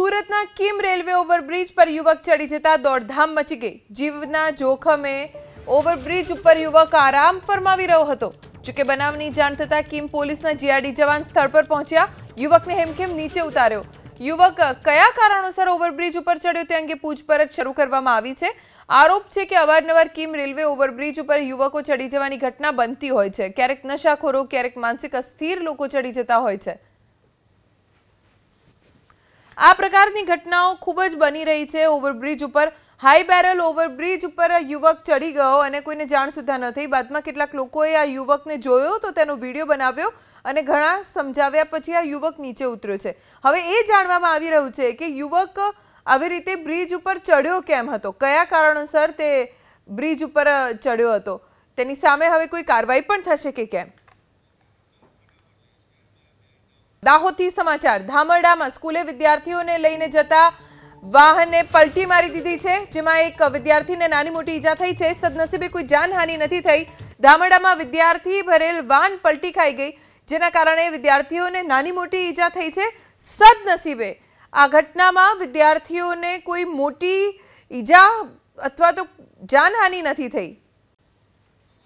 સુરતના Kim railway overbridge પર યુવક ચડી જતા દોડધામ મચી ગઈ જીવના જોખમે ઓવરબ્રિજ ઉપર યુવક આરામ ફરમાવી રહ્યો હતો જુકે બનાવની જાણ થતા કિમ પોલીસના જીઆરડી જવાન સ્થળ પર પહોંચ્યા યુવકને હેમખમ નીચે ઉતાર્યો યુવક કયા કારણ અનુસાર ઓવરબ્રિજ ઉપર ચડ્યો તે અંગે પૂછપરછ શરૂ કરવામાં આવી છે આરોપ છે કે અવારનવાર કિમ રેલવે ઓવરબ્રિજ ઉપર યુવકો ચડી જવાની ઘટના બનતી હોય છે કેરેક નશાખોરો કેરેક માનસિક અસ્થિર લોકો ચડી જતા હોય છે આ પ્રકારની ઘટનાઓ ખૂબ જ બની રહી છે ઓવરબ્રિજ ઉપર હાઈ બેરલ ઓવરબ્રિજ ઉપર યુવક ચડી ગયો અને કોઈને જાણ સુધા ન થઈ બાદમાં કેટલાક લોકોએ આ યુવકને જોયો તો તેનો વિડીયો બનાવ્યો અને ઘણા સમજાવ્યા પછી આ યુવક નીચે ઉતર્યો છે હવે એ જાણવામાં આવી રહ્યું છે કે યુવક આવી રીતે બ્રિજ ઉપર ચડ્યો કેમ હતો કયા કારણોસર તે બ્રિજ ઉપર ચડ્યો હતો તેની સામે હવે કોઈ કાર્યવાહી પણ થશે કે કેમ दाहोती समाचार धामरडा માં સ્કૂલે વિદ્યાર્થીઓને લઈને જતા વાહને પલટી મારી દીધી છે જેમાં એક વિદ્યાર્થીને નાની મોટી ઈજા થઈ છે સદનસીબે કોઈ જાનહાનિ નથી થઈ धामરડા માં વિદ્યાર્થી ભરેલ વાન પલટી ખાઈ ગઈ જેના કારણે વિદ્યાર્થીઓને નાની મોટી ઈજા થઈ છે સદનસીબે આ ઘટનામાં વિદ્યાર્થીઓને કોઈ મોટી ઈજા अथवा તો જાનહાનિ નથી થઈ